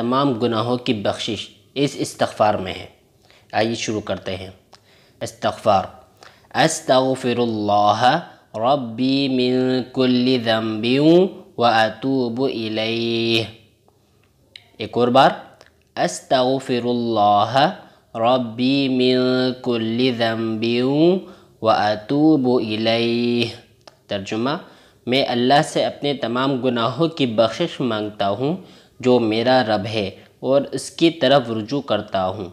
तमाम गुनाहों की बख्शिश इस इस्तफ़ार में है आइए शुरू करते हैं इस्तफ़ार अस्तफ़िरल्लाह रब्बी मिन कुल्ली ज़म्बियों व अतूब एक और बार अस्तफ़िरल्लाह रब्बी मिन कुल्ली ज़म्बियों व अतूब तर्जुमा मैं अल्लाह से अपने तमाम गुनाहों की बख्शिश मांगता हूँ जो मेरा रब है और इसकी तरफ रुजू करता हूँ